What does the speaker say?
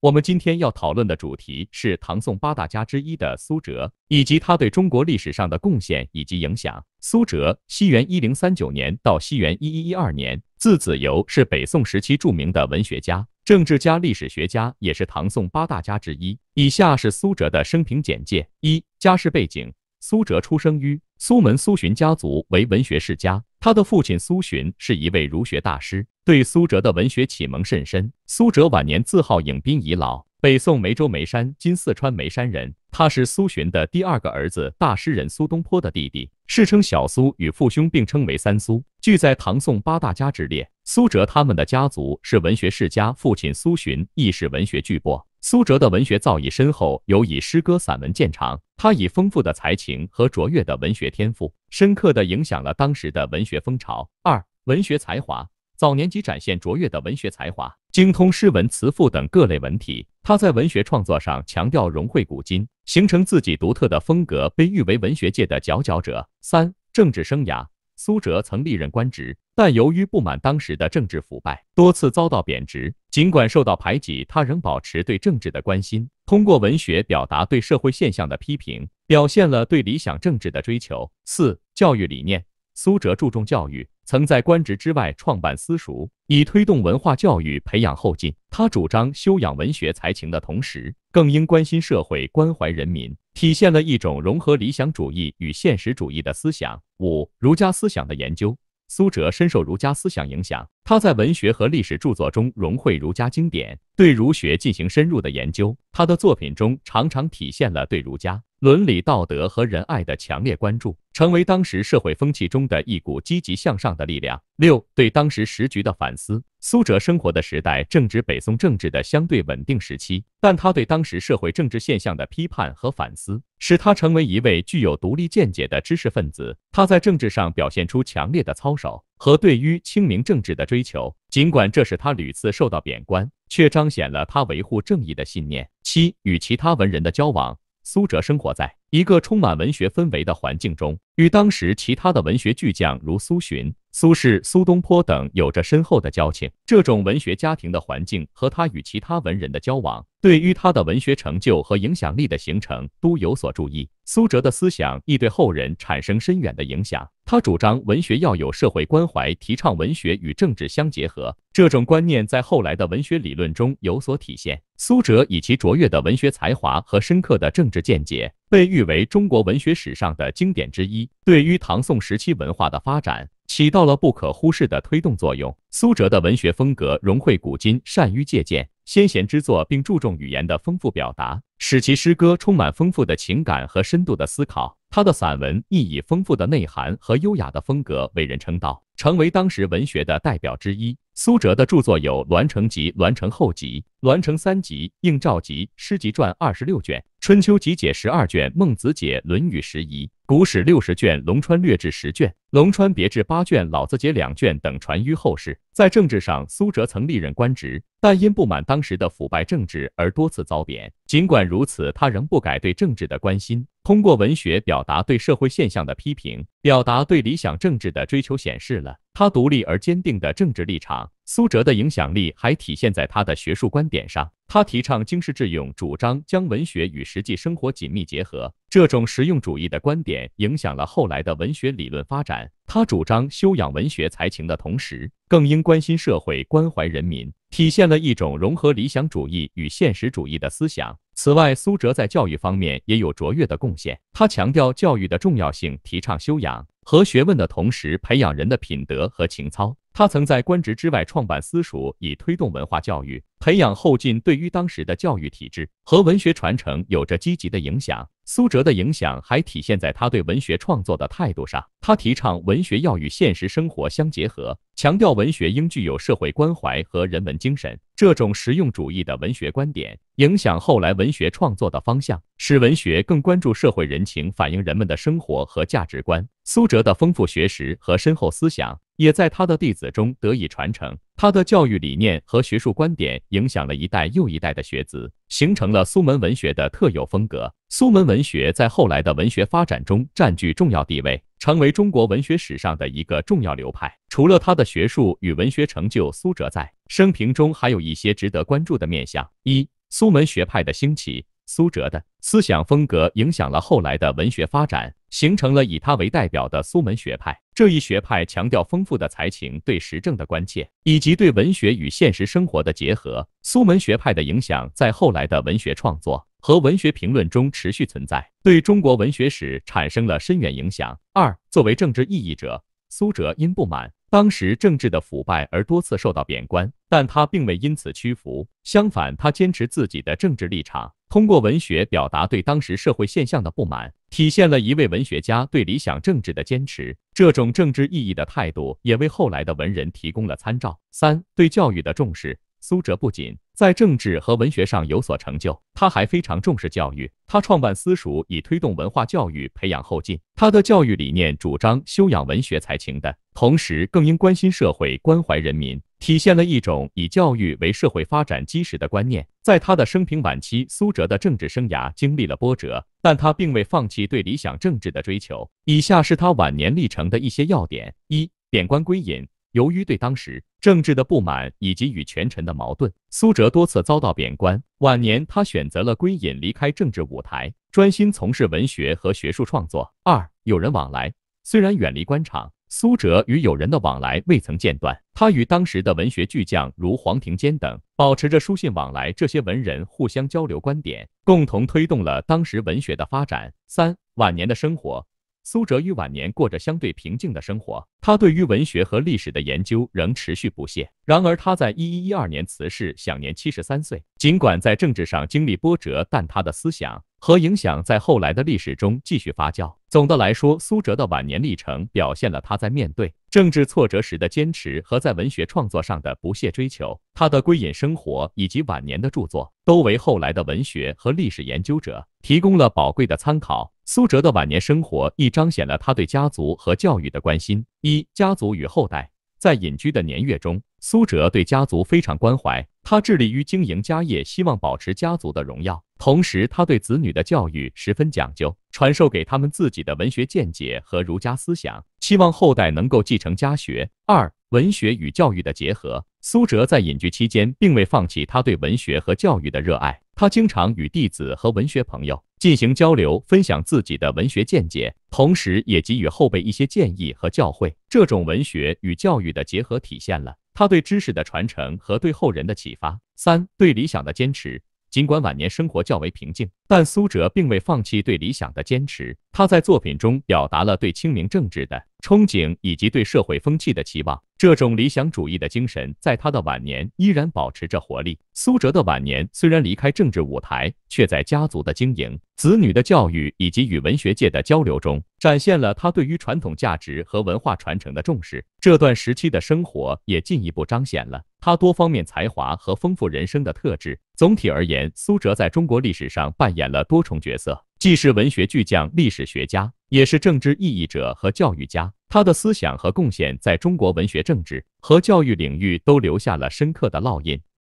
我们今天要讨论的主题是唐宋八大家之一的苏辙，以及他对中国历史上的贡献以及影响。苏辙，西元一零三九年到西元一一一二年，字子由，是北宋时期著名的文学家、政治家、历史学家，也是唐宋八大家之一。以下是苏辙的生平简介：一、家世背景。苏辙出生于苏门苏洵家族，为文学世家。他的父亲苏洵是一位儒学大师，对苏辙的文学启蒙甚深。苏辙晚年自号影宾遗老，北宋眉州眉山（今四川眉山）人。他是苏洵的第二个儿子，大诗人苏东坡的弟弟，世称小苏，与父兄并称为三苏，聚在唐宋八大家之列。苏辙他们的家族是文学世家，父亲苏洵亦是文学巨擘。苏辙的文学造诣深厚，尤以诗歌、散文见长。他以丰富的才情和卓越的文学天赋，深刻的影响了当时的文学风潮。二、文学才华早年即展现卓越的文学才华，精通诗文、词赋等各类文体。他在文学创作上强调融汇古今，形成自己独特的风格，被誉为文学界的佼佼者。三、政治生涯。苏辙曾历任官职，但由于不满当时的政治腐败，多次遭到贬职。尽管受到排挤，他仍保持对政治的关心，通过文学表达对社会现象的批评，表现了对理想政治的追求。四、教育理念：苏辙注重教育。曾在官职之外创办私塾，以推动文化教育，培养后进。他主张修养文学才情的同时，更应关心社会，关怀人民，体现了一种融合理想主义与现实主义的思想。五、儒家思想的研究。苏辙深受儒家思想影响，他在文学和历史著作中融汇儒家经典，对儒学进行深入的研究。他的作品中常常体现了对儒家。伦理道德和仁爱的强烈关注，成为当时社会风气中的一股积极向上的力量。六、对当时时局的反思。苏辙生活的时代正值北宋政治的相对稳定时期，但他对当时社会政治现象的批判和反思，使他成为一位具有独立见解的知识分子。他在政治上表现出强烈的操守和对于清明政治的追求，尽管这使他屡次受到贬官，却彰显了他维护正义的信念。七、与其他文人的交往。苏辙生活在一个充满文学氛围的环境中，与当时其他的文学巨匠如苏洵、苏轼、苏东坡等有着深厚的交情。这种文学家庭的环境和他与其他文人的交往，对于他的文学成就和影响力的形成都有所注意。苏辙的思想亦对后人产生深远的影响。他主张文学要有社会关怀，提倡文学与政治相结合。这种观念在后来的文学理论中有所体现。苏辙以其卓越的文学才华和深刻的政治见解，被誉为中国文学史上的经典之一。对于唐宋时期文化的发展，起到了不可忽视的推动作用。苏辙的文学风格融汇古今，善于借鉴先贤之作，并注重语言的丰富表达，使其诗歌充满丰富的情感和深度的思考。他的散文亦以丰富的内涵和优雅的风格为人称道，成为当时文学的代表之一。苏辙的著作有《栾城集》《栾城后集》《栾城三集》《应召集》《诗集传》二十六卷，《春秋集解》十二卷，《孟子解》《论语十遗》《古史六十卷》《龙川略志十卷》《龙川别志八卷》《老子解两卷》等传于后世。在政治上，苏辙曾历任官职，但因不满当时的腐败政治而多次遭贬。尽管如此，他仍不改对政治的关心。通过文学表达对社会现象的批评，表达对理想政治的追求，显示了。他独立而坚定的政治立场，苏哲的影响力还体现在他的学术观点上。他提倡经世致用，主张将文学与实际生活紧密结合。这种实用主义的观点影响了后来的文学理论发展。他主张修养文学才情的同时，更应关心社会、关怀人民，体现了一种融合理想主义与现实主义的思想。此外，苏哲在教育方面也有卓越的贡献。他强调教育的重要性，提倡修养。和学问的同时，培养人的品德和情操。他曾在官职之外创办私塾，以推动文化教育、培养后进，对于当时的教育体制和文学传承有着积极的影响。苏辙的影响还体现在他对文学创作的态度上，他提倡文学要与现实生活相结合，强调文学应具有社会关怀和人文精神。这种实用主义的文学观点影响后来文学创作的方向，使文学更关注社会人情，反映人们的生活和价值观。苏辙的丰富学识和深厚思想。也在他的弟子中得以传承，他的教育理念和学术观点影响了一代又一代的学子，形成了苏门文学的特有风格。苏门文学在后来的文学发展中占据重要地位，成为中国文学史上的一个重要流派。除了他的学术与文学成就，苏辙在生平中还有一些值得关注的面相：一、苏门学派的兴起，苏辙的思想风格影响了后来的文学发展。形成了以他为代表的苏门学派。这一学派强调丰富的才情、对时政的关切以及对文学与现实生活的结合。苏门学派的影响在后来的文学创作和文学评论中持续存在，对中国文学史产生了深远影响。二、作为政治异议者，苏辙因不满当时政治的腐败而多次受到贬官，但他并未因此屈服，相反，他坚持自己的政治立场。通过文学表达对当时社会现象的不满，体现了一位文学家对理想政治的坚持。这种政治意义的态度也为后来的文人提供了参照。三、对教育的重视。苏辙不仅在政治和文学上有所成就，他还非常重视教育。他创办私塾，以推动文化教育，培养后进。他的教育理念主张修养文学才情的同时，更应关心社会，关怀人民。体现了一种以教育为社会发展基石的观念。在他的生平晚期，苏辙的政治生涯经历了波折，但他并未放弃对理想政治的追求。以下是他晚年历程的一些要点：一、贬官归隐。由于对当时政治的不满以及与权臣的矛盾，苏辙多次遭到贬官。晚年，他选择了归隐，离开政治舞台，专心从事文学和学术创作。二、有人往来。虽然远离官场，苏辙与友人的往来未曾间断，他与当时的文学巨匠如黄庭坚等保持着书信往来，这些文人互相交流观点，共同推动了当时文学的发展。三、晚年的生活，苏辙于晚年过着相对平静的生活，他对于文学和历史的研究仍持续不懈。然而，他在一一一二年辞世，享年七十三岁。尽管在政治上经历波折，但他的思想和影响在后来的历史中继续发酵。总的来说，苏辙的晚年历程表现了他在面对政治挫折时的坚持和在文学创作上的不懈追求。他的归隐生活以及晚年的著作，都为后来的文学和历史研究者提供了宝贵的参考。苏辙的晚年生活亦彰显了他对家族和教育的关心。一家族与后代在隐居的年月中。苏辙对家族非常关怀，他致力于经营家业，希望保持家族的荣耀。同时，他对子女的教育十分讲究，传授给他们自己的文学见解和儒家思想，期望后代能够继承家学。二、文学与教育的结合。苏辙在隐居期间，并未放弃他对文学和教育的热爱。他经常与弟子和文学朋友进行交流，分享自己的文学见解，同时也给予后辈一些建议和教诲。这种文学与教育的结合，体现了。他对知识的传承和对后人的启发；三，对理想的坚持。尽管晚年生活较为平静，但苏辙并未放弃对理想的坚持。他在作品中表达了对清明政治的憧憬，以及对社会风气的期望。这种理想主义的精神在他的晚年依然保持着活力。苏辙的晚年虽然离开政治舞台，却在家族的经营、子女的教育以及与文学界的交流中，展现了他对于传统价值和文化传承的重视。这段时期的生活也进一步彰显了他多方面才华和丰富人生的特质。总体而言，苏辙在中国历史上扮演了多重角色，既是文学巨匠、历史学家，也是政治意义者和教育家。他的思想和贡献在中国文学、政治和教育领域都留下了深刻的烙印。